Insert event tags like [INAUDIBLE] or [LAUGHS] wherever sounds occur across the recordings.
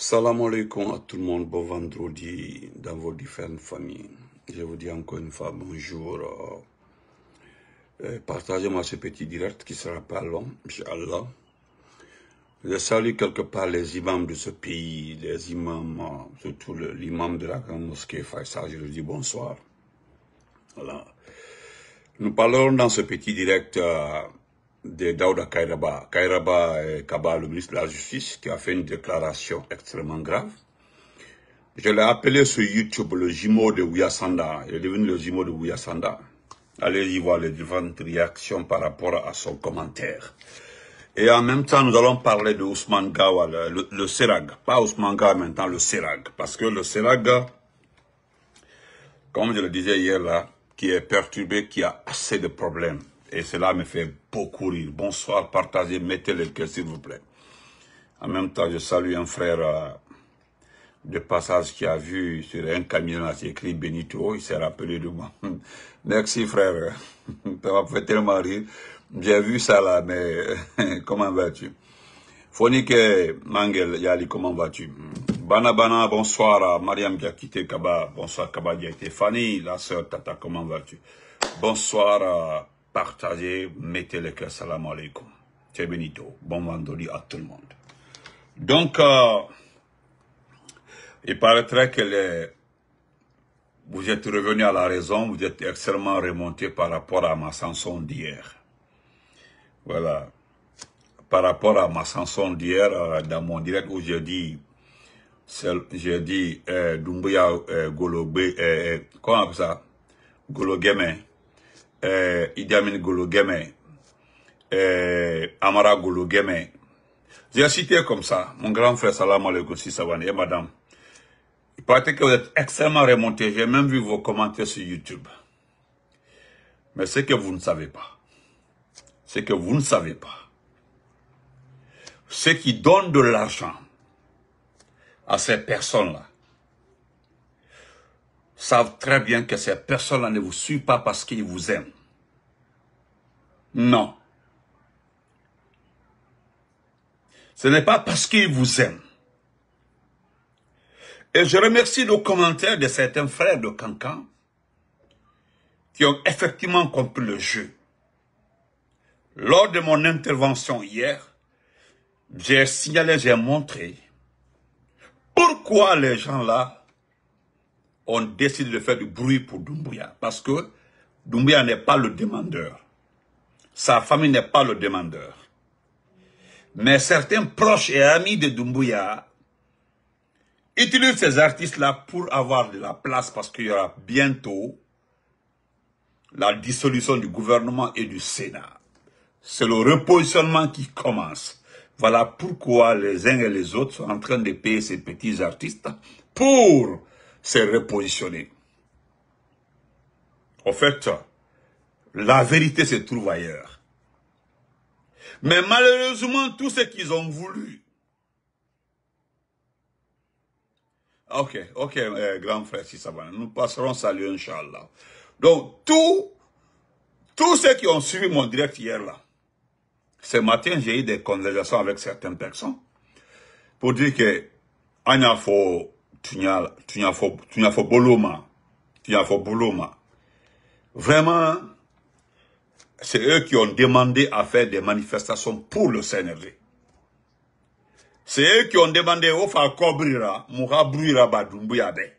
Salam alaikum à tout le monde, bon vendredi dans vos différentes familles. Je vous dis encore une fois bonjour. Euh, partagez-moi ce petit direct qui sera pas long, Inch'Allah. Je salue quelque part les imams de ce pays, les imams, euh, surtout l'imam de la grande mosquée Faisal, je vous dis bonsoir. Nous parlons dans ce petit direct euh, de Daouda Kairaba. Kairaba est le ministre de la Justice, qui a fait une déclaration extrêmement grave. Je l'ai appelé sur YouTube le jumeau de Ouyasanda. Il est devenu le jumeau de Ouyasanda. Allez y voir les différentes réactions par rapport à son commentaire. Et en même temps, nous allons parler de Ousmane Gawa, le, le, Serag. Pas Ousmane Gawa maintenant, le Serag. Parce que le Serag, comme je le disais hier là, qui est perturbé, qui a assez de problèmes. Et cela me fait beaucoup rire. Bonsoir, partagez, mettez le cœur, s'il vous plaît. En même temps, je salue un frère euh, de passage qui a vu sur un camion, s'est écrit Benito, il s'est rappelé de moi. [LAUGHS] Merci, frère. [LAUGHS] ça m'a fait tellement J'ai vu ça là, mais [LAUGHS] comment vas-tu Fonike Mangel, Yali, comment vas-tu Bana Bana, bonsoir. Mariam Diakite Kaba, bonsoir Kaba Diakite. Fanny, la sœur Tata, comment vas-tu Bonsoir. à partagez, mettez le cœur. Salam alaikum. C'est benito. Bon vendredi à tout le monde. Donc, euh, il paraîtrait que les, vous êtes revenu à la raison, vous êtes extrêmement remonté par rapport à ma chanson d'hier. Voilà. Par rapport à ma chanson d'hier, euh, dans mon direct où j'ai dit, j'ai dit, euh, Dumbuya euh, comment ça? Gologeme euh, Amara Golo Geme. J'ai cité comme ça, mon grand frère Salam Alaikum Sissawani et madame. Il paraît que vous êtes extrêmement remonté. J'ai même vu vos commentaires sur YouTube. Mais ce que vous ne savez pas, ce que vous ne savez pas, ceux qui donnent de l'argent à ces personnes-là, savent très bien que ces personnes-là ne vous suivent pas parce qu'ils vous aiment. Non. Ce n'est pas parce qu'ils vous aiment. Et je remercie le commentaires de certains frères de Cancan qui ont effectivement compris le jeu. Lors de mon intervention hier, j'ai signalé, j'ai montré pourquoi les gens-là on décide de faire du bruit pour Doumbouya. Parce que Doumbouya n'est pas le demandeur. Sa famille n'est pas le demandeur. Mais certains proches et amis de Doumbouya utilisent ces artistes-là pour avoir de la place parce qu'il y aura bientôt la dissolution du gouvernement et du Sénat. C'est le repositionnement qui commence. Voilà pourquoi les uns et les autres sont en train de payer ces petits artistes pour s'est repositionné. En fait, la vérité se trouve ailleurs. Mais malheureusement, tout ce qu'ils ont voulu. Ok, ok, euh, grand frère si ça va. nous passerons salut, Inch'Allah. Donc, tout, tous ceux qui ont suivi mon direct hier là, ce matin, j'ai eu des conversations avec certaines personnes pour dire que Anafo tu Boloma. Tunyafo Boloma. Vraiment, c'est eux qui ont demandé à faire des manifestations pour le CNRD. C'est eux qui ont demandé au fa kobrira, muga bruira ba dumbuyabe.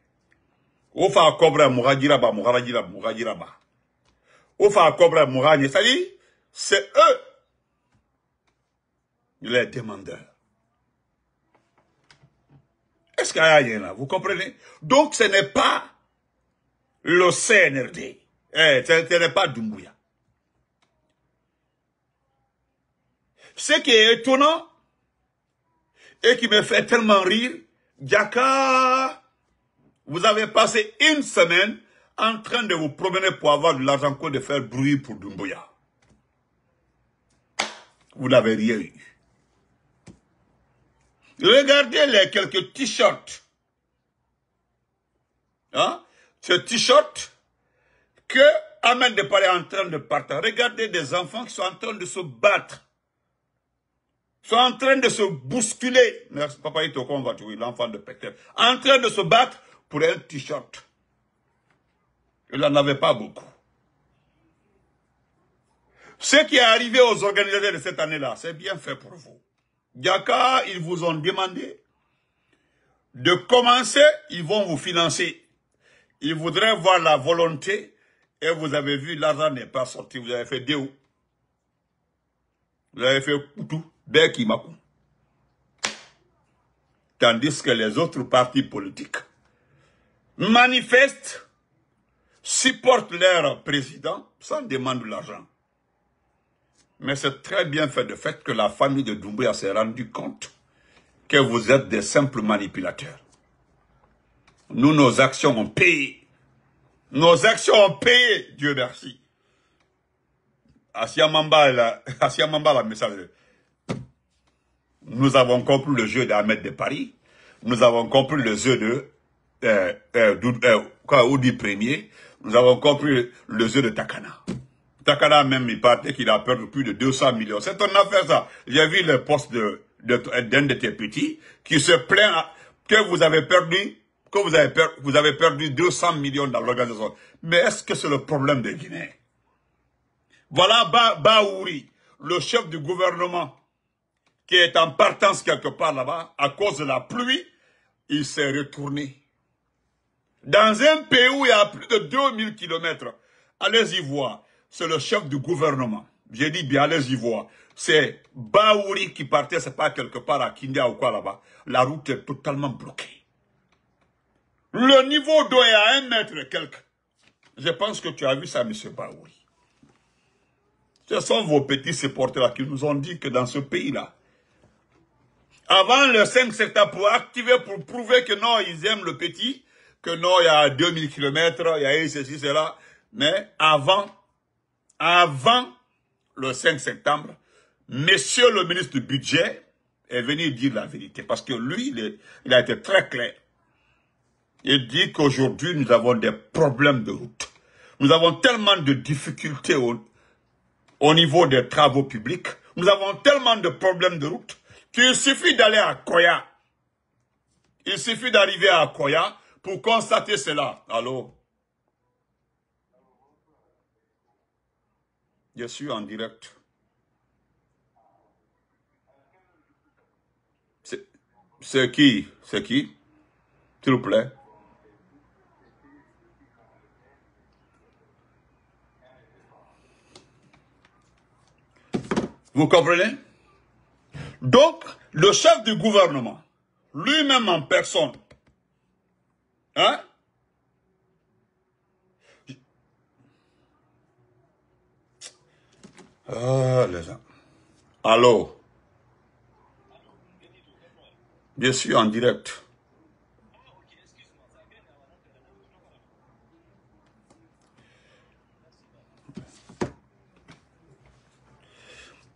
Au fa kobra ba giraba, muga giraba, muga Au fa kobra cest c'est eux les demandeurs quest ce qu'il y a là Vous comprenez Donc ce n'est pas le eh, CNRD. ce n'est pas Dumbuya. Ce qui est étonnant et qui me fait tellement rire, Diaka, vous avez passé une semaine en train de vous promener pour avoir de l'argent quoi de faire bruit pour Dumbuya. Vous n'avez rien eu. Regardez les quelques t-shirts. Hein? Ce t-shirt que Ahmed Paris est en train de partir. Regardez des enfants qui sont en train de se battre. Sont en train de se bousculer. Merci, papa on va tuer l'enfant de Péter. En train de se battre pour un t-shirt. Il n'en avait pas beaucoup. Ce qui est arrivé aux organisateurs de cette année-là, c'est bien fait pour vous. D'accord, ils vous ont demandé de commencer, ils vont vous financer. Ils voudraient voir la volonté et vous avez vu, l'argent n'est pas sorti. Vous avez fait Déo. Vous avez fait Koutou, qui Tandis que les autres partis politiques manifestent, supportent leur président sans demander l'argent. Mais c'est très bien fait de fait que la famille de Doumbouya s'est rendue compte que vous êtes des simples manipulateurs. Nous, nos actions ont payé. Nos actions ont payé, Dieu merci. Asiamamba, [LAUGHS] la, la message. Nous avons compris le jeu d'Ahmed de Paris. Nous avons compris le jeu de euh, euh, euh quoi, Oudi Premier. Nous avons compris le jeu de Takana. Takara même, il partait qu'il a perdu plus de 200 millions. C'est ton affaire, ça. J'ai vu le poste d'un de, tes petits qui se plaint que vous avez perdu, que vous avez, perdu 200 millions dans l'organisation. Mais est-ce que c'est le problème de Guinée Voilà Baouri, le chef du gouvernement, qui est en partance quelque part là-bas, à cause de la pluie, il s'est retourné. Dans un pays où il y a plus de 2000 kilomètres, allez-y voir c'est le chef du gouvernement. J'ai dit bien allez-y voir. C'est Baouri qui partait, c'est pas quelque part à Kindia ou quoi là-bas. La route est totalement bloquée. Le niveau d'eau est à un mètre quelque. Je pense que tu as vu ça, M. Baouri. Ce sont vos petits supporters qui nous ont dit que dans ce pays-là, avant le 5 septembre, pour activer, pour prouver que non, ils aiment le petit, que non, il y a 2000 km, il y a ceci, cela, mais avant, avant le 5 septembre, monsieur le ministre du budget est venu dire la vérité. Parce que lui, il, a été très clair. Il dit qu'aujourd'hui, nous avons des problèmes de route. Nous avons tellement de difficultés au, au niveau des travaux publics. Nous avons tellement de problèmes de route qu'il suffit d'aller à Koya. Il suffit d'arriver à Koya pour constater cela. Alors, Je suis en direct. C'est qui C'est qui S'il vous plaît. Vous comprenez Donc, le chef du gouvernement, lui-même en personne, hein, Ah Allô Je suis en direct.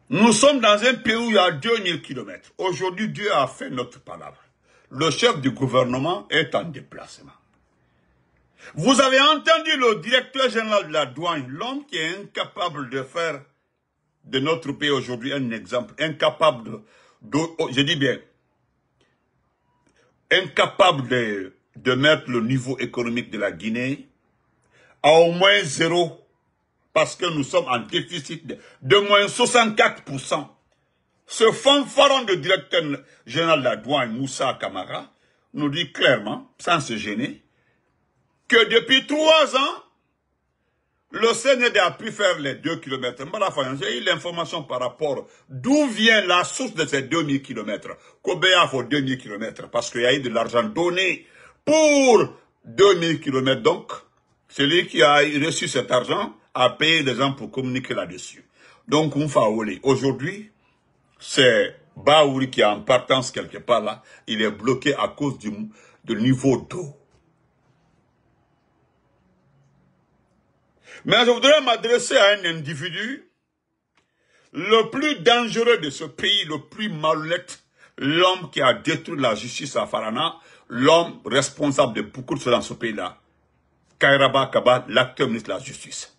Nous sommes dans un pays où il y a 2000 kilomètres. Aujourd'hui, Dieu a fait notre parole. Le chef du gouvernement est en déplacement. Vous avez entendu le directeur général de la douane, l'homme qui est incapable de faire de notre pays aujourd'hui un exemple, incapable de, oh, je dis bien, incapable de, mettre le niveau économique de la Guinée à au moins zéro, parce que nous sommes en déficit de, de moins 64%. Ce fanfaron de directeur général de la douane, Moussa Kamara, nous dit clairement, sans se gêner, que depuis trois ans, le CND a pu faire les 2 km. j'ai eu l'information par rapport d'où vient la source de ces 2000 km. Kobea faut 2000 km parce qu'il y a eu de l'argent donné pour 2000 km. Donc, celui qui a reçu cet argent a payé des gens pour communiquer là-dessus. Donc, on Aujourd'hui, c'est Baouri qui est en partance quelque part là. Il est bloqué à cause du niveau d'eau. Mais je voudrais m'adresser à un individu le plus dangereux de ce pays, le plus malhonnête, l'homme qui a détruit la justice à Farana, l'homme responsable de beaucoup de choses dans ce pays-là. Kairaba Kaba, l'acteur ministre de la Justice.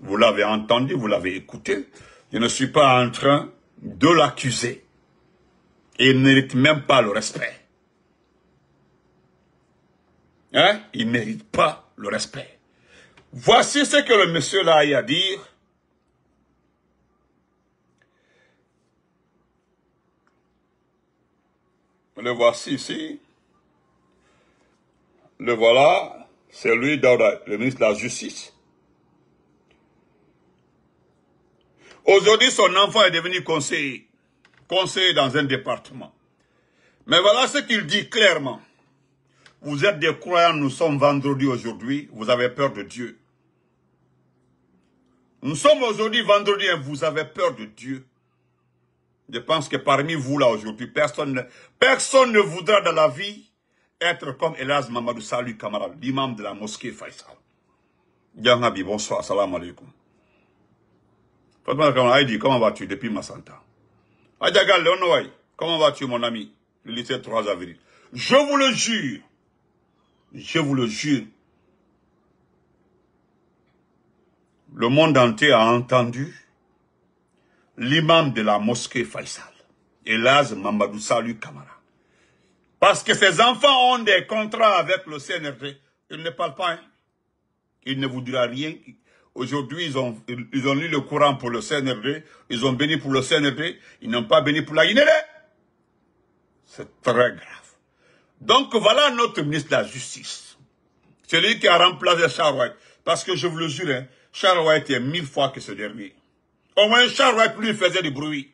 Vous l'avez entendu, vous l'avez écouté. Je ne suis pas en train de l'accuser. il ne mérite même pas le respect. Hein? Il ne mérite pas le respect. Voici ce que le monsieur là a à dire. Le voici ici. Le voilà, c'est lui, le ministre de la Justice. Aujourd'hui, son enfant est devenu conseiller. Conseiller dans un département. Mais voilà ce qu'il dit clairement. Vous êtes des croyants, nous sommes vendredi aujourd'hui, vous avez peur de Dieu. Nous sommes aujourd'hui vendredi et vous avez peur de Dieu. Je pense que parmi vous là aujourd'hui, personne, personne ne voudra dans la vie être comme Elas Mamadou Salou Kamara, l'imam de la mosquée Faisal. Bienvenue, bonsoir, salam alaikum. Fatma comment vas-tu depuis Massanta Adjagal comment vas-tu mon ami Le lycée 3 avril. Je vous le jure, je vous le jure, le monde entier a entendu l'imam de la mosquée Faisal, Hélas, Mamadou salut, Kamara. Parce que ses enfants ont des contrats avec le CNRD. Ils ne parlent pas. Ils Il ne hein. vous diront rien. Aujourd'hui, ils ont, lu le courant pour le CNRD. Ils ont béni pour le CNRD. Ils n'ont pas béni pour la Guinée. C'est très grave. Donc voilà notre ministre de la Justice. Celui qui a remplacé Charouette. Parce que je vous le jure, hein, Charles est mille fois que ce dernier. Au moins, Charouette lui faisait du bruit.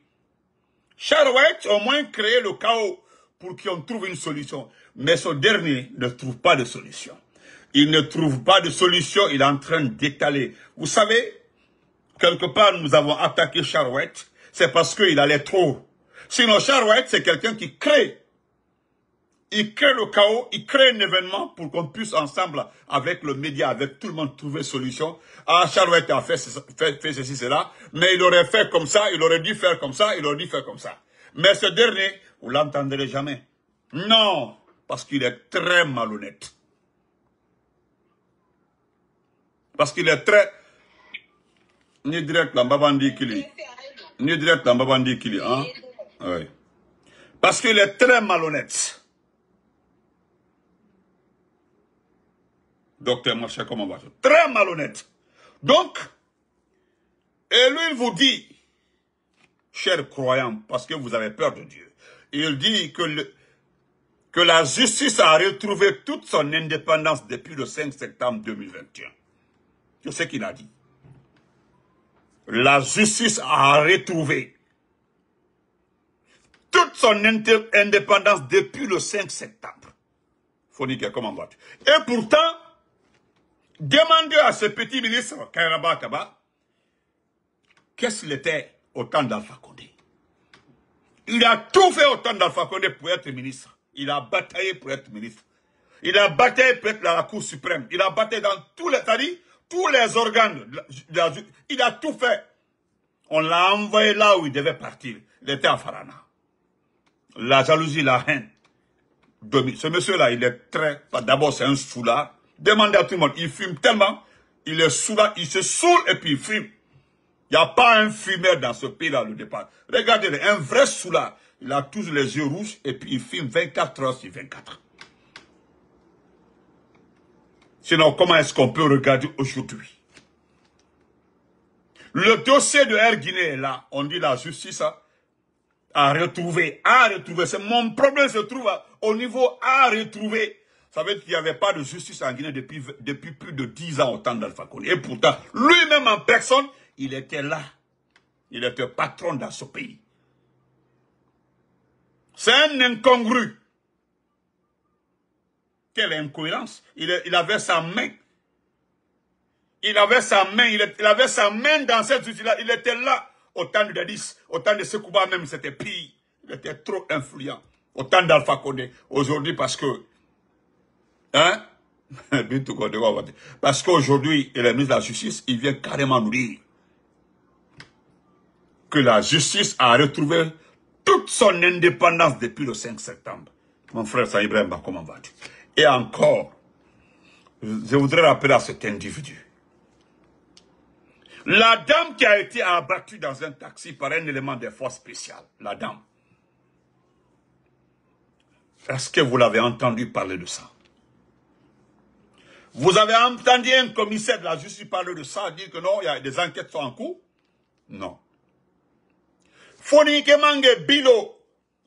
Charouette, au moins, créait le chaos pour qu'on trouve une solution. Mais ce dernier ne trouve pas de solution. Il ne trouve pas de solution, il est en train d'étaler. Vous savez, quelque part, nous avons attaqué Charouette, c'est parce qu'il allait trop. Sinon, Charouette, c'est quelqu'un qui crée il crée le chaos, il crée un événement pour qu'on puisse ensemble, avec le média, avec tout le monde, trouver solution. Ah, Charouette a fait, fait, ceci, cela, mais il aurait fait comme ça, il aurait dû faire comme ça, il aurait dû faire comme ça. Mais ce dernier, vous l'entendrez jamais. Non, parce qu'il est très malhonnête. Parce qu'il est très... Ni direct dans Babandi Kili. Ni direct Babandi Kili. Hein? Oui. Parce qu'il est très malhonnête. Docteur Marchal, comment va Très malhonnête. Donc, et lui, il vous dit, cher croyants, parce que vous avez peur de Dieu, il dit que, le, que la justice a retrouvé toute son indépendance depuis le 5 septembre 2021. C'est ce qu'il a dit. La justice a retrouvé toute son indépendance depuis le 5 septembre. Phonique, comment Et pourtant, Demandez à ce petit ministre, Kairaba qu'est-ce qu'il était au temps d'Alpha Condé. Il a tout fait au temps d'Alpha Condé pour être ministre. Il a bataillé pour être ministre. Il a bataillé pour être dans la Cour suprême. Il a bataillé dans tous les tous les organes. il a tout fait. On l'a envoyé là où il devait partir. Il était à Farana. La jalousie, la haine. Ce monsieur-là, il est très... D'abord, c'est un foulard. Demandez à tout le monde. Il fume tellement, il est sous il se saoule et puis il fume. Il n'y a pas un fumeur dans ce pays-là, au départ. regardez un vrai saoulant. Il a tous les yeux rouges et puis il filme 24 heures sur 24. Sinon, comment est-ce qu'on peut regarder aujourd'hui Le dossier de Air Guinée là. On dit la justice a retrouvé, a retrouvé. C'est mon problème se trouve au niveau a retrouvé... Ça veut dire qu'il n'y avait pas de justice en Guinée depuis, depuis plus de 10 ans au temps d'Alpha Condé. Et pourtant, lui-même en personne, il était là. Il était patron dans ce pays. C'est un incongru. Quelle incohérence. Il, avait sa main. Il avait sa main. Il, avait sa main dans cette justice-là. Il était là au temps de Dadis. Au temps de Sekouba même, c'était pire. Il était trop influent. Au temps d'Alpha Condé. Aujourd'hui, parce que Hein? [LAUGHS] Parce qu'aujourd'hui, le ministre de la Justice, il vient carrément nous dire que la justice a retrouvé toute son indépendance depuis le 5 septembre. Mon frère Saïbremba, comment vas-tu Et encore, je voudrais rappeler à cet individu. La dame qui a été abattue dans un taxi par un élément des forces spéciales, la dame. Est-ce que vous l'avez entendu parler de ça vous avez entendu un commissaire de la justice parler de ça, dire que non, il y a des enquêtes sont en cours Non. Fonike Mange et Bilo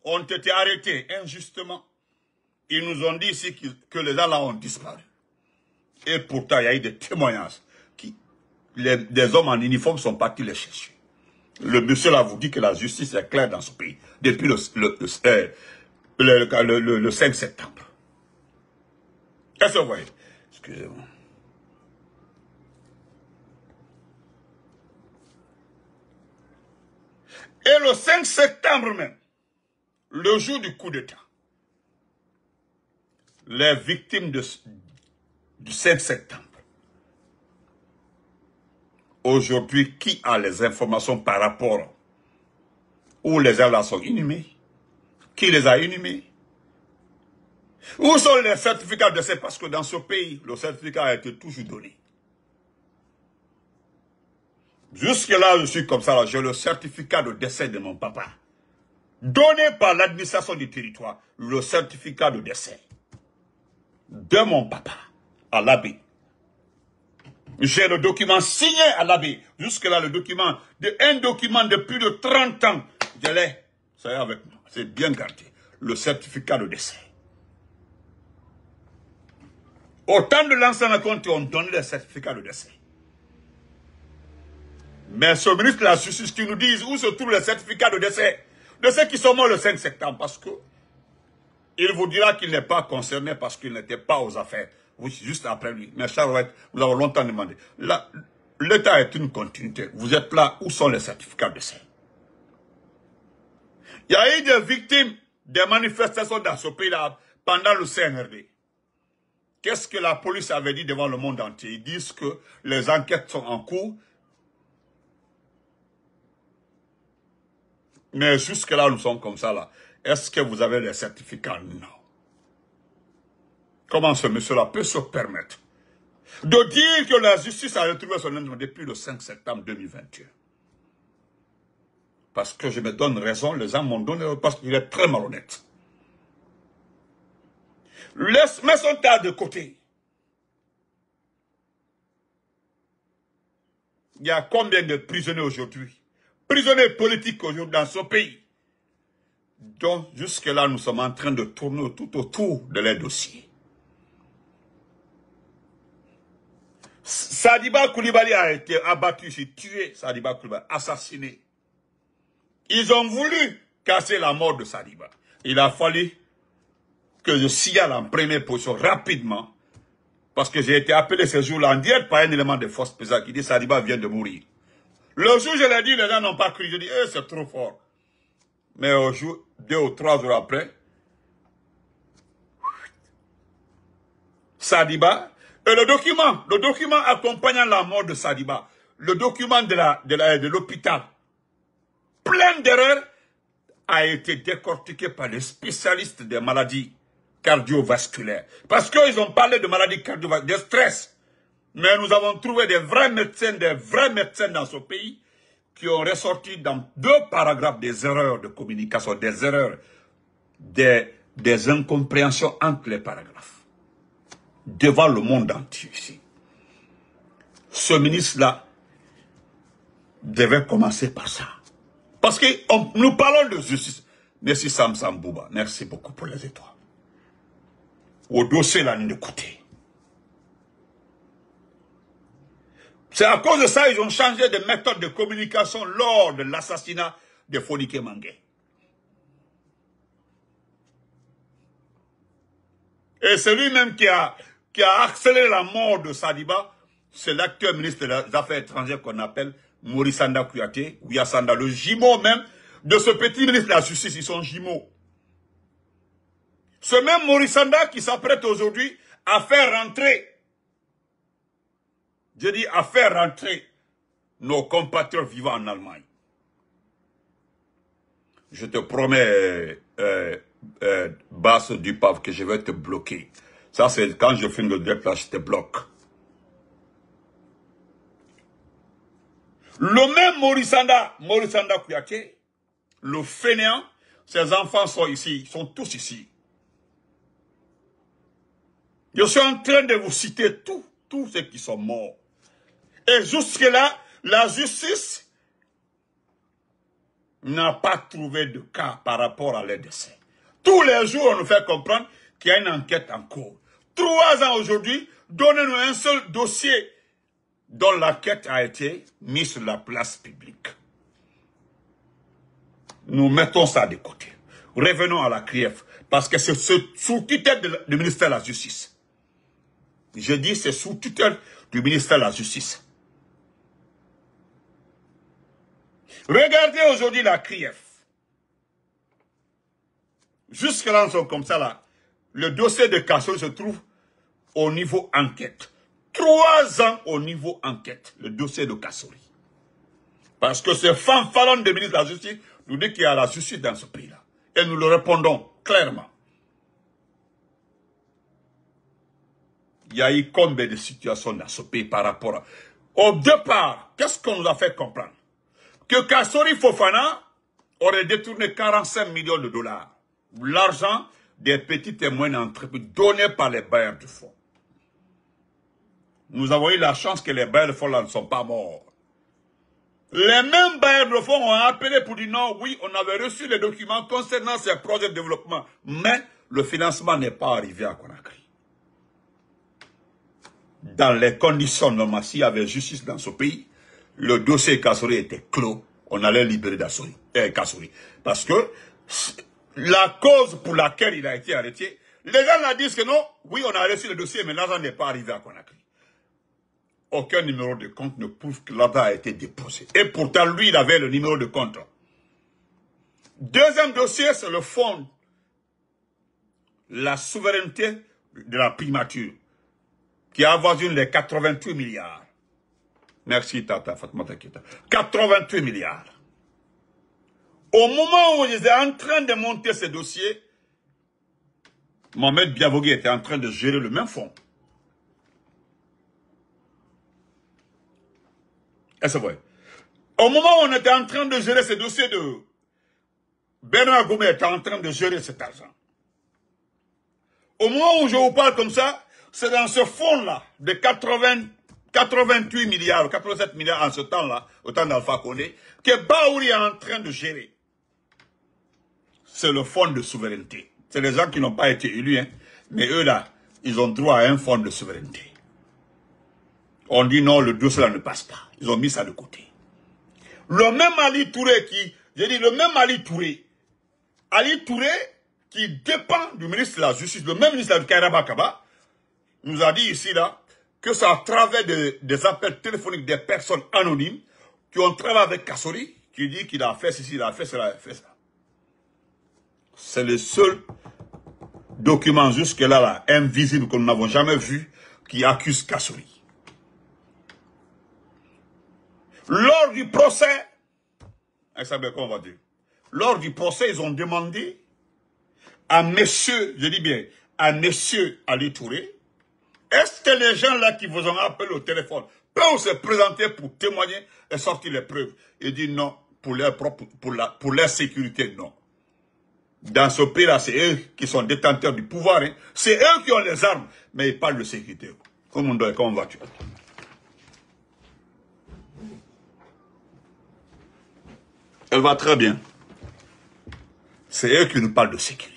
ont été arrêtés injustement. Ils nous ont dit ici que les gens ont disparu. Et pourtant, il y a eu des témoignages. Qui, des hommes en uniforme sont partis les chercher. Le monsieur là vous dit que la justice est claire dans ce pays depuis le, le, le 5 euh, septembre. Qu'est-ce que vous voyez Excusez-moi. Et le 5 septembre même, le jour du coup d'État, les victimes de, du 5 septembre, aujourd'hui, qui a les informations par rapport où les gens sont inhumés Qui les a inhumés où sont les certificats de décès Parce que dans ce pays, le certificat a été toujours donné. Jusque-là, je suis comme ça. J'ai le certificat de décès de mon papa. Donné par l'administration du territoire, le certificat de décès de mon papa à l'abbé. J'ai le document signé à l'abbé. Jusque-là, le document, de, un document de plus de 30 ans, je l'ai. est avec moi. C'est bien gardé. Le certificat de décès. Autant de l'ancien compte on donné les certificats de décès. Mais ce ministre de la Justice qui nous dit où se trouve les certificats de décès de ceux qui sont morts le 5 septembre parce que il vous dira qu'il n'est pas concerné parce qu'il n'était pas aux affaires. Vous, juste après lui. Mais Charles, vous avez longtemps demandé. L'État est une continuité. Vous êtes là, où sont les certificats de décès Il y a eu des victimes des manifestations dans ce pays-là pendant le CNRD. Qu'est-ce que la police avait dit devant le monde entier Ils disent que les enquêtes sont en cours. Mais jusque-là, nous sommes comme ça, là. Est-ce que vous avez les certificats Non. Comment ce monsieur-là peut se permettre de dire que la justice a retrouvé son nom depuis le 5 septembre 2021 Parce que je me donne raison, les gens m'ont donné parce qu'il est très malhonnête. Laisse, mets son tas de côté. Il y a combien de prisonniers aujourd'hui Prisonniers politiques aujourd'hui dans ce pays. Donc, jusque-là, nous sommes en train de tourner tout autour de leurs dossiers. Sadiba Koulibaly a été abattu, j'ai tué Sadiba Koulibaly, assassiné. Ils ont voulu casser la mort de Sadiba. Il a fallu que je signale en première position rapidement, parce que j'ai été appelé ces jours là en direct par un élément de force pesante qui dit Sadiba vient de mourir. Le jour je l'ai dit, les gens n'ont pas cru. Je dis, eh, c'est trop fort. Mais au jour, deux ou trois jours après, Sadiba, et le document, le document accompagnant la mort de Sadiba, le document de l'hôpital, la, de, plein d'erreurs, a été décortiqué par les spécialistes des maladies cardiovasculaire. Parce qu'ils ont parlé de maladies cardiovasculaires, de stress. Mais nous avons trouvé des vrais médecins, des vrais médecins dans ce pays qui ont ressorti dans deux paragraphes des erreurs de communication, des erreurs, des, des incompréhensions entre les paragraphes. Devant le monde entier ici. Ce ministre-là devait commencer par ça. Parce que nous parlons de justice. Merci Sam Sambouba. Merci beaucoup pour les étoiles. Au dossier, là, de côté. C'est à cause de ça qu'ils ont changé de méthode de communication lors de l'assassinat de Fonike Mangue. Et c'est lui-même qui a, qui a accéléré la mort de Sadiba. C'est l'actuel ministre des Affaires étrangères qu'on appelle Maurice Sanda ou Yassanda, le jumeau même de ce petit ministre de la Justice. Ils sont jumeaux. Ce même Morissanda qui s'apprête aujourd'hui à faire rentrer, je dis à faire rentrer nos compatriotes vivant en Allemagne. Je te promets, euh, euh, basse du pape, que je vais te bloquer. Ça, c'est quand je filme le direct, je te bloque. Le même Morissanda, Morissanda Kouyake le fainéant, ses enfants sont ici, ils sont tous ici. Je suis en train de vous citer tous, ceux qui sont morts. Et jusque-là, la justice n'a pas trouvé de cas par rapport à leur décès. Tous les jours, on nous fait comprendre qu'il y a une enquête en cours. Trois ans aujourd'hui, donnez-nous un seul dossier dont l'enquête a été mise sur la place publique. Nous mettons ça de côté. Revenons à la CRIEF, parce que c'est ce sous-titre du ministère de la Justice. Je dis, c'est sous tutelle du ministère de la Justice. Regardez aujourd'hui la CRIEF. Jusqu'à là comme ça, là. Le dossier de Kassori se trouve au niveau enquête. Trois ans au niveau enquête, le dossier de Kassori. Parce que ce fanfaron de ministre de la Justice nous dit qu'il y a la justice dans ce pays-là. Et nous le répondons clairement. il y a eu combien de situations dans ce pays par rapport à... Au départ, qu'est-ce qu'on nous a fait comprendre Que Kassori Fofana aurait détourné 45 millions de dollars. L'argent des petits témoins d'entreprise donnés par les bailleurs du fonds. Nous avons eu la chance que les bailleurs de fonds ne sont pas morts. Les mêmes bailleurs de fonds ont appelé pour dire non, oui, on avait reçu les documents concernant ces projets de développement, mais le financement n'est pas arrivé à Conakry dans les conditions normales, s'il y avait justice dans ce pays, le dossier Kassouri était clos. On allait libérer eh, Parce que la cause pour laquelle il a été arrêté, les gens disent que non, oui, on a reçu le dossier, mais l'argent n'est pas arrivé à Conakry. Aucun numéro de compte ne prouve que l'argent a été déposé. Et pourtant, lui, il avait le numéro de compte. Deuxième dossier, c'est le fond la souveraineté de la primature qui avoisine les 88 milliards. Merci Tata Fatma Kita. 88 milliards. Au moment où j'étais en train de monter ce dossier, Mohamed Biavogui était en train de gérer le même fonds. Et c'est vrai? Au moment où on était en train de gérer ce dossier de... Bernard Goumé était en train de gérer cet argent. Au moment où je vous parle comme ça, c'est dans ce fonds-là de 88 milliards, 87 milliards en ce temps-là, au temps d'Alpha Condé, que Baouri est en train de gérer. C'est le fonds de souveraineté. C'est des gens qui n'ont pas été élus, hein. mais eux là, ils ont droit à un fonds de souveraineté. On dit non, le dossier cela ne passe pas. Ils ont mis ça de côté. Le même Ali Touré qui, j'ai dit le même Ali Touré, Ali Touré qui dépend du ministre de la Justice, le même ministre de Kairaba Kaba, nous a dit ici, là, que c'est à travers des appels téléphoniques des personnes anonymes qui ont travaillé avec Kassori, qui dit qu'il a fait ceci, il a fait cela, il a fait ça. C'est le seul document jusque-là, invisible, que nous n'avons jamais vu, qui accuse Kassori. Lors du procès, va dire, lors du procès, ils ont demandé à monsieur, je dis bien, à monsieur Alitouré est-ce que les gens-là qui vous ont appelé au téléphone peuvent se présenter pour témoigner et sortir les preuves Et dit non, pour leur, pour la, pour leur sécurité, non. Dans ce pays-là, c'est eux qui sont détenteurs du pouvoir. Hein. C'est eux qui ont les armes. Mais ils parlent de sécurité. Comment, comment vas-tu Elle va très bien. C'est eux qui nous parlent de sécurité.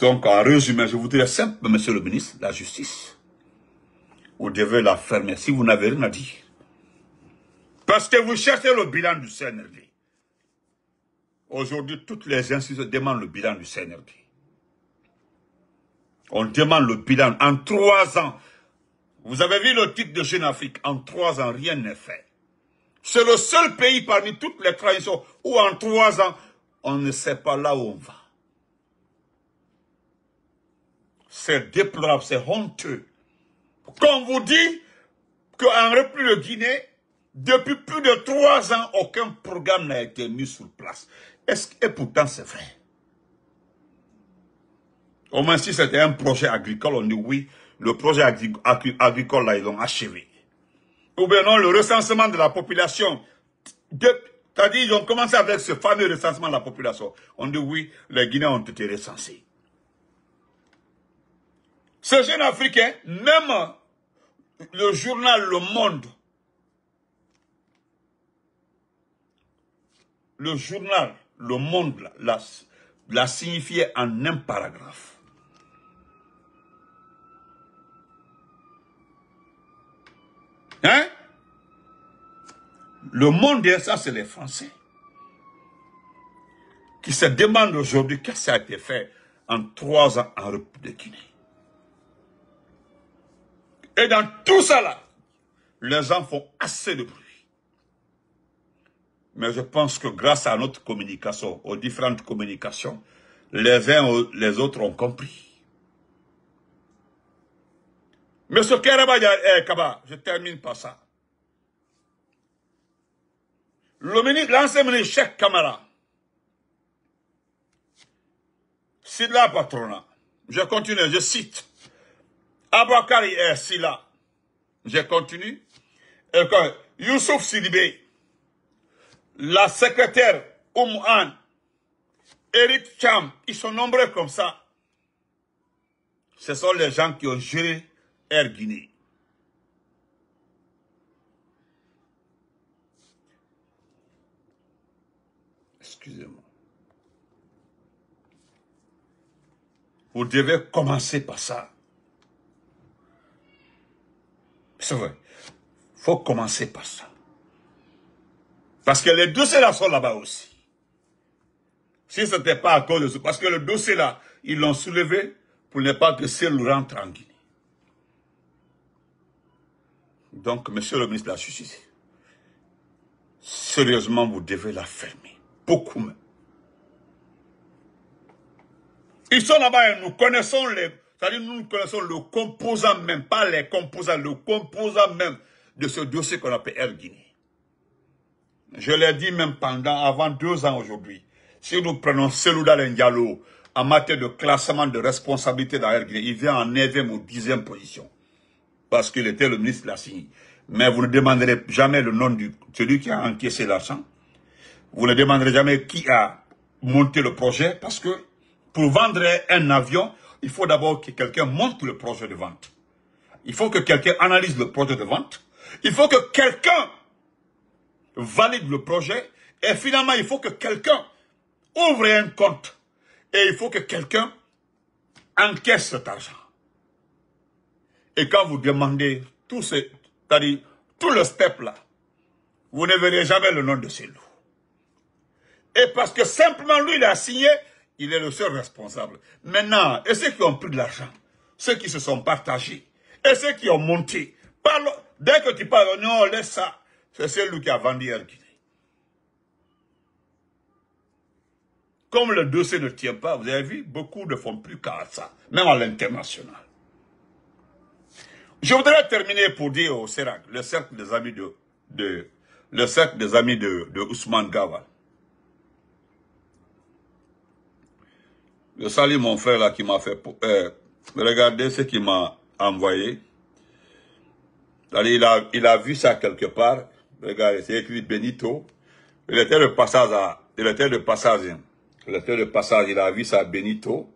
Donc, en résumé, je voudrais simple, monsieur le ministre, la justice, vous devez la fermer si vous n'avez rien à dire. Parce que vous cherchez le bilan du CNRD. Aujourd'hui, toutes les institutions demandent le bilan du CNRD. On demande le bilan en trois ans. Vous avez vu le titre de Jeune Afrique. En trois ans, rien n'est fait. C'est le seul pays parmi toutes les traditions où en trois ans, on ne sait pas là où on va. C'est déplorable, c'est honteux. Qu'on vous dit qu'en République de Guinée, depuis plus de trois ans, aucun programme n'a été mis sur place. Est-ce que, et pourtant c'est vrai. Au moins si c'était un projet agricole, on dit oui, le projet agricole là, ils l'ont achevé. Ou bien non, le recensement de la population. C'est-à-dire, ils ont commencé avec ce fameux recensement de la population. On dit oui, les Guinéens ont été recensés. Ce jeune Africain, même le journal Le Monde, le journal Le Monde l'a, signifié en un paragraphe. Hein? Le monde, ça, c'est les Français qui se demandent aujourd'hui qu'est-ce qui a été fait en trois ans en République de Guinée. Et dans tout cela, les gens font assez de bruit. Mais je pense que grâce à notre communication, aux différentes communications, les uns les autres ont compris. Monsieur eh, Kaba, je termine par ça. l'ancien ministre Cheikh Kamara, c'est la patronat. Je continue, je cite est Sila, je continue, et que Youssouf Sidibé, la secrétaire Oumouan, Eric Cham, ils sont nombreux comme ça. Ce sont les gens qui ont juré Air Guinée. Excusez-moi. Vous devez commencer par ça. C'est vrai. faut commencer par ça. Parce que les dossiers là sont là-bas aussi. Si ce n'était pas à cause de ça. Parce que le dossier là, ils l'ont soulevé pour ne pas que c'est rentre en Guinée. Donc, monsieur le ministre de la Justice, sérieusement, vous devez la fermer. Beaucoup même. Ils sont là-bas et nous connaissons les, c'est-à-dire nous connaissons le composant même, pas les composants, le composant même de ce dossier qu'on appelle Air Guinée. Je l'ai dit même pendant, avant deux ans aujourd'hui, si nous prenons Selouda Ndiallo en matière de classement de responsabilité dans Air Guinée, il vient en 9e ou 10e position, parce qu'il était le ministre de la signe Mais vous ne demanderez jamais le nom de celui qui a encaissé l'argent. Vous ne demanderez jamais qui a monté le projet, parce que pour vendre un avion, il faut d'abord que quelqu'un montre le projet de vente. Il faut que quelqu'un analyse le projet de vente. Il faut que quelqu'un valide le projet. Et finalement, il faut que quelqu'un ouvre un compte. Et il faut que quelqu'un encaisse cet argent. Et quand vous demandez tout ce, cest à tout le step là, vous ne verrez jamais le nom de ces loups. Et parce que simplement lui, il a signé il est le seul responsable. Maintenant, et ceux qui ont pris de l'argent, ceux qui se sont partagés, et ceux qui ont monté, dès que tu parles, on laisse ça. C'est celui qui a vendu Air Comme le dossier ne tient pas, vous avez vu, beaucoup ne font plus qu'à ça, même à l'international. Je voudrais terminer pour dire au CERAC, le cercle des amis de, le cercle des amis de, de Ousmane Gawal. Je salue mon frère là qui m'a fait... Euh, regardez ce qu'il m'a envoyé. Il a, vu ça quelque part. Regardez, c'est écrit Benito. Il était le passage à... Il était le passage. Il était de passage. Il a vu ça Benito.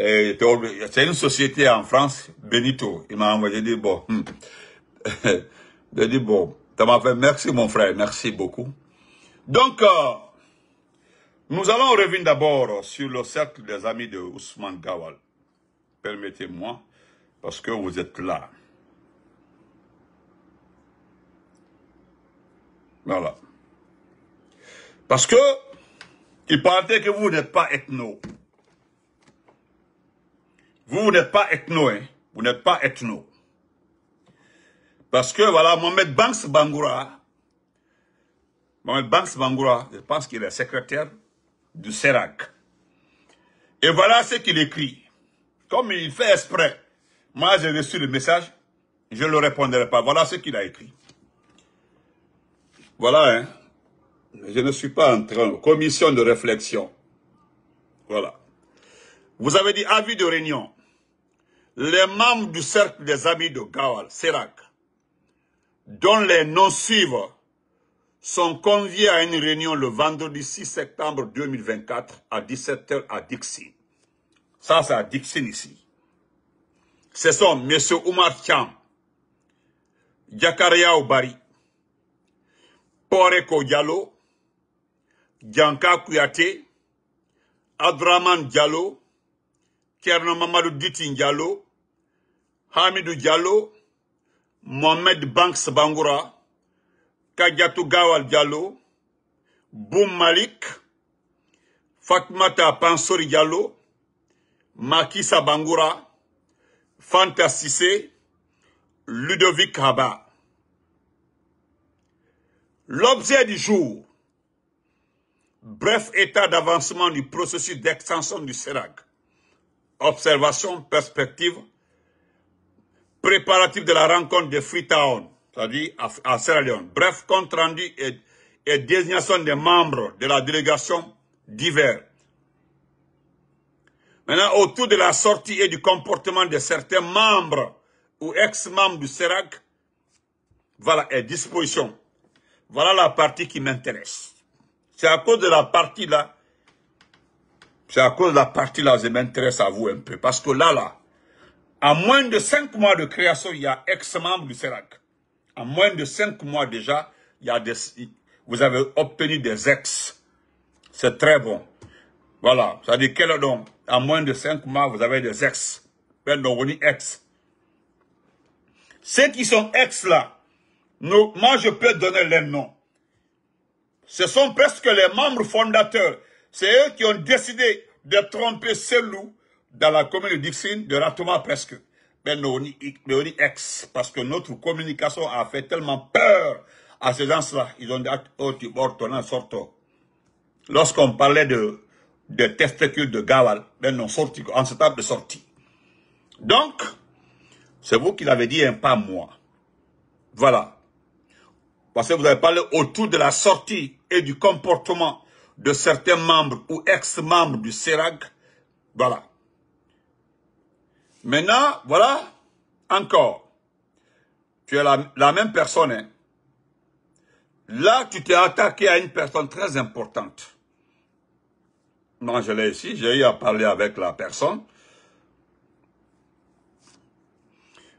C'est une société en France, Benito. Il m'a envoyé, j'ai dit, bon, j'ai hmm. [LAUGHS] dit, bon, ça m'a fait merci mon frère, merci beaucoup. Donc, euh, nous allons revenir d'abord sur le cercle des amis de Ousmane Gawal. Permettez-moi, parce que vous êtes là. Voilà. Parce que, il paraît que vous n'êtes pas ethno. Vous, n'êtes pas ethno, hein. Vous n'êtes pas ethno. Parce que, voilà, Mohamed Banks Bangoura, Mohamed Banks Bangoura, je pense qu'il est secrétaire du Serac. Et voilà ce qu'il écrit. Comme il fait exprès, moi j'ai reçu le message, je ne le répondrai pas. Voilà ce qu'il a écrit. Voilà, hein. Je ne suis pas en train. Commission de réflexion. Voilà. Vous avez dit avis de réunion. Les membres du cercle des amis de Gawal, Serac, dont les noms suivent sont conviés à une réunion le vendredi 6 septembre 2024 à 17h à Dixie. Ça, c'est à Dixie ici. Ce sont M. Oumar Cham, Jakaria Obari, Poreko Diallo, Djanka Kouyate, Adraman Diallo, Kerno Mamadou Ditin Diallo, Hamidou Diallo, Mohamed Banks Bangoura, Gawal Diallo, Boum Malik, Fatmata Pansori Diallo, Makisa Bangura, Fanta Ludovic Haba. L'objet du jour, bref état d'avancement du processus d'extension du serac, observation, perspective, préparatif de la rencontre de Freetown, c'est-à-dire à, à, Sierra Leone. Bref, compte rendu et, désignation des membres de la délégation divers. Maintenant, autour de la sortie et du comportement de certains membres ou ex-membres du SERAC, voilà, et disposition. Voilà la partie qui m'intéresse. C'est à cause de la partie là, c'est à cause de la partie là, je m'intéresse à vous un peu. Parce que là, là, à moins de cinq mois de création, il y a ex-membres du CERAC en moins de cinq mois déjà, il y a des, vous avez obtenu des ex. C'est très bon. Voilà. Ça dit quel nom En moins de cinq mois, vous avez des ex. Ben, donc, ex. Ceux qui sont ex là, moi, je peux donner les noms. Ce sont presque les membres fondateurs. C'est eux qui ont décidé de tromper ce loup dans la commune de Dixine, de Ratoma presque on ni ex parce que notre communication a fait tellement peur à ces gens-là. Ils ont dit, ah, oh, tu ton sorto. Lorsqu'on parlait de, de testicules de Gawal, ben non, sorti, en ce de sortie. Donc, c'est vous qui l'avez dit, pas moi. Voilà. Parce que vous avez parlé autour de la sortie et du comportement de certains membres ou ex-membres du CERAG. Voilà. Maintenant, voilà, encore. Tu es la, même personne. Hein. Là, tu t'es attaqué à une personne très importante. Non, je l'ai ici, j'ai eu à parler avec la personne.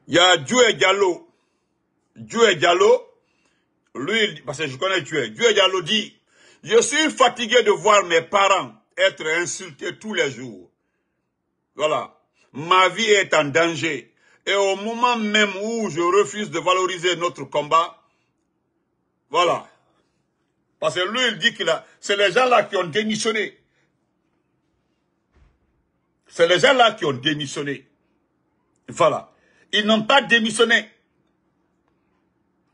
Il y a Dieu Diallo. Dieu Diallo, lui, parce que je connais Dieu, Dieu et Diallo dit, je suis fatigué de voir mes parents être insultés tous les jours. Voilà ma vie est en danger. Et au moment même où je refuse de valoriser notre combat, voilà. Parce que lui, il dit qu'il a... C'est les gens-là qui ont démissionné. C'est les gens-là qui ont démissionné. Voilà. Ils n'ont pas démissionné.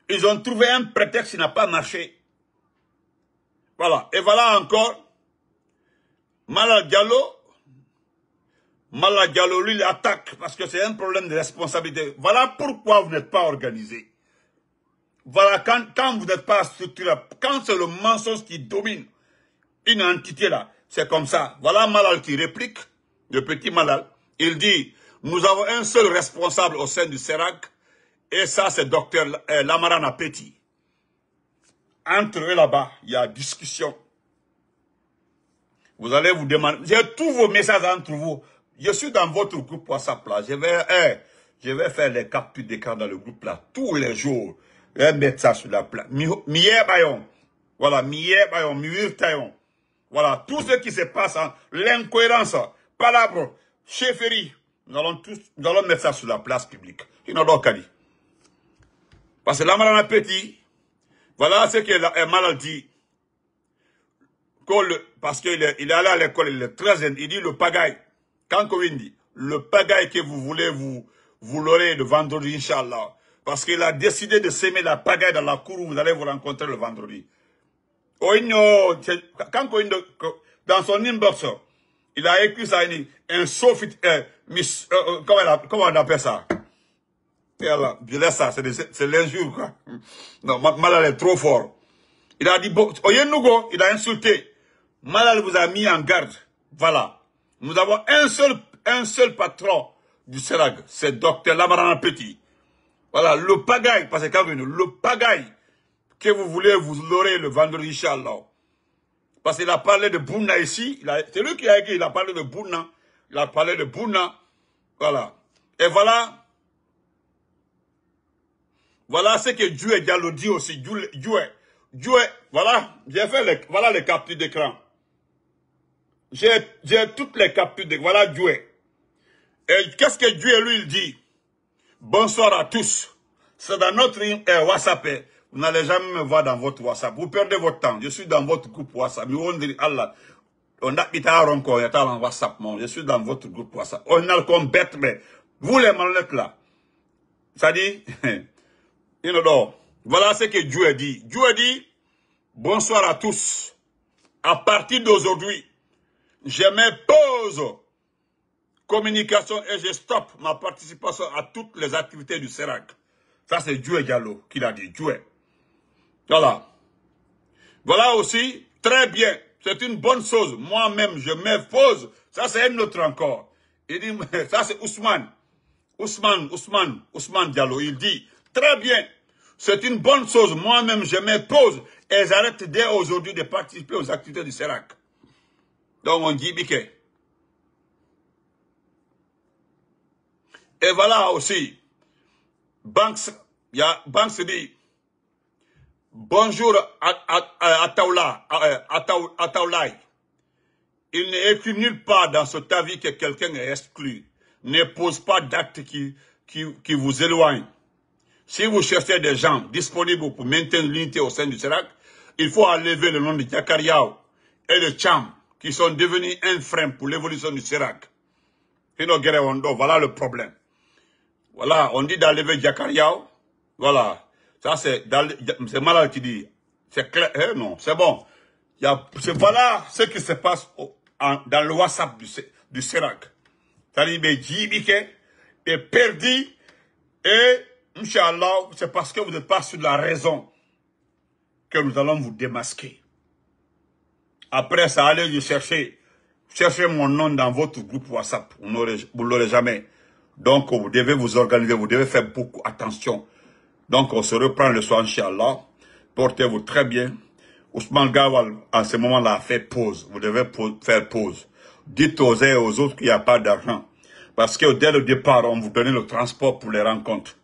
Ils ont trouvé un prétexte qui n'a pas marché. Voilà. Et voilà encore. Maladialo, Mala Diallo, l'attaque parce que c'est un problème de responsabilité. Voilà pourquoi vous n'êtes pas organisé. Voilà, quand, vous n'êtes pas structuré, quand c'est le mensonge qui domine une entité là, c'est comme ça. Voilà Malal qui réplique, le petit Malal. Il dit, nous avons un seul responsable au sein du CERAC, et ça c'est docteur euh, Lamaran Entre eux là-bas, il y a discussion. Vous allez vous demander, j'ai tous vos messages entre vous. Je suis dans votre groupe WhatsApp là. Je vais, hein, je vais faire les captures d'écran dans le groupe là tous les jours. Je vais mettre ça sur la place. Mier Bayon. Voilà, Mier Bayon, Mier Tayon. Voilà, tout ce qui se passe, l'incohérence, palabre, chefferie. Nous allons tous, nous allons mettre ça sur la place publique. Il n'en a dit. Parce que la maladie petit, voilà ce que la maladie parce qu'il est, il est allé à l'école, il est très jeune, il dit le pagaille. Quand dit, le pagaille que vous voulez, vous, vous l'aurez le vendredi, Inch'Allah. Parce qu'il a décidé de semer la pagaille dans la cour où vous allez vous rencontrer le vendredi. Oh, quand dans son inbox, il a écrit ça, il un sophit, euh, euh comment, on appelle ça Je laisse ça, c'est l'injure, Non, Malal est trop fort. Il a dit, bon, il a insulté. Malal vous a mis en garde. Voilà. Nous avons un seul, un seul patron du CERAG, c'est docteur Lamarana Petit. Voilà, le pagaille, parce que venu, le pagaille que vous voulez, vous l'aurez le vendredi, Inch'Allah. Parce qu'il a parlé de Bouna ici, c'est lui qui a écrit, il a parlé de Bouna, il a parlé de Bouna, voilà. Et voilà, voilà ce que Dieu a dit aussi, Dieu, Dieu, voilà, j'ai fait, le, voilà les captures d'écran. J'ai toutes les captures de... Voilà Dieu. Et qu'est-ce que Dieu lui dit Bonsoir à tous. C'est dans notre euh, WhatsApp. Hein. Vous n'allez jamais me voir dans votre WhatsApp. Vous perdez votre temps. Je suis dans votre groupe WhatsApp. On dit Allah. On a en WhatsApp, moi. Je suis dans votre groupe WhatsApp. On a comme combat mais vous les malhonnêtes là. Ça dit, [LAUGHS] il Voilà ce que Dieu dit. Dieu dit, bonsoir à tous. À partir d'aujourd'hui, je m'impose communication et je stoppe ma participation à toutes les activités du Serac. Ça, c'est Dieu Diallo qui l'a dit, Dieu. Voilà. Voilà aussi, très bien, c'est une bonne chose. Moi-même, je m'impose. Ça, c'est un autre encore. Il dit, [LAUGHS] ça, c'est Ousmane. Ousmane, Ousmane, Ousmane Diallo. Il dit, très bien, c'est une bonne chose. Moi-même, je m'impose. et j'arrête dès aujourd'hui de participer aux activités du Serac. Donc on dit Biké. Et voilà aussi, Banks, dit, bonjour à, Taoula, à, euh, Il n'est écrit nulle part dans ta avis que quelqu'un est exclu. Ne pose pas d'actes qui, vous éloigne. Si vous cherchez des gens disponibles pour maintenir l'unité au sein du Serac, il faut enlever le nom de Jakariao et de Cham qui sont devenus un frein pour l'évolution du Serac. Voilà le problème. Voilà, on dit d'enlever Jacariao. Voilà, ça c'est malade qui dit. C'est clair, hein, non, c'est bon. y a, voilà ce qui se passe dans le WhatsApp du, Sérac. C'est-à-dire, perdu et, Inch'Allah, c'est parce que vous n'êtes pas sur la raison que nous allons vous démasquer. Après ça, allez chercher, cherchez mon nom dans votre groupe WhatsApp. Vous ne l'aurez jamais. Donc, vous devez vous organiser, vous devez faire beaucoup attention. Donc, on se reprend le soir, Inch'Allah. Portez-vous très bien. Ousmane Gawal, en ce moment-là, fait pause. Vous devez faire pause. Dites aux uns et aux autres qu'il n'y a pas d'argent. Parce que dès le départ, on vous donnait le transport pour les rencontres.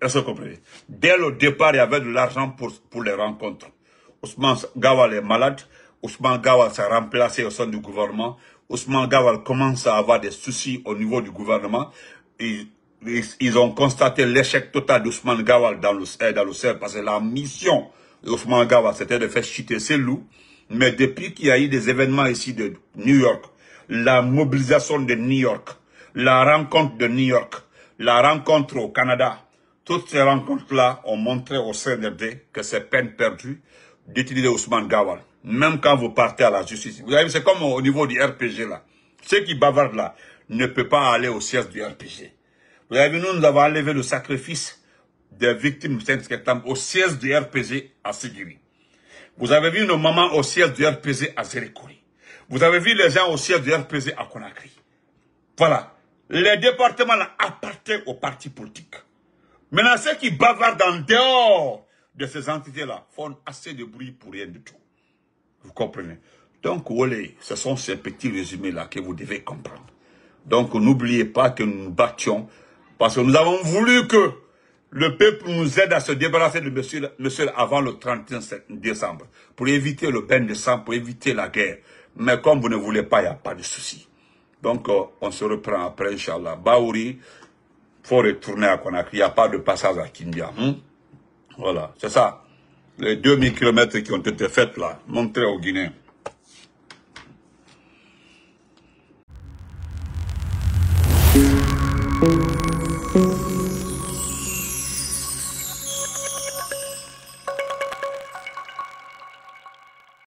Est-ce que vous comprenez Dès le départ, il y avait de l'argent pour les rencontres. Ousmane Gawal est malade. Ousmane Gawal s'est remplacé au sein du gouvernement. Ousmane Gawal commence à avoir des soucis au niveau du gouvernement. ils, ont constaté l'échec total d'Ousmane Gawal dans le, eh, dans le parce que la mission d'Ousmane Gawal, c'était de faire chuter ses loups. Mais depuis qu'il y a eu des événements ici de New York, la mobilisation de New York, la rencontre de New York, la rencontre au Canada, toutes ces rencontres-là ont montré au CNRD que c'est peine perdue d'utiliser Ousmane Gawal, même quand vous partez à la justice. Vous vu, c'est comme au niveau du RPG là. Ceux qui bavardent là ne peuvent pas aller au siège du RPG. Vous avez vu, nous, nous avons enlevé le sacrifice des victimes de Saint-Septembre au siège du RPG à Sigiri. Vous avez vu nos mamans au siège du RPG à Zerikori. Vous avez vu les gens au siège du RPG à Conakry. Voilà. Les départements là appartiennent au parti politique. Maintenant, ceux qui bavardent en dehors de ces entités-là font assez de bruit pour rien du tout. Vous comprenez Donc, voilà, ce sont ces petits résumés-là que vous devez comprendre. Donc, n'oubliez pas que nous nous battions parce que nous avons voulu que le peuple nous aide à se débarrasser de monsieur, monsieur avant le 31 décembre pour éviter le bain de sang, pour éviter la guerre. Mais comme vous ne voulez pas, il n'y a pas de souci. Donc, euh, on se reprend après, Inch'Allah. Baouri, faut retourner à Conakry. Il n'y a pas de passage à Kindia. Hein? Voilà, c'est ça. Les 2000 km qui ont été faits là, montrés aux Guinéens.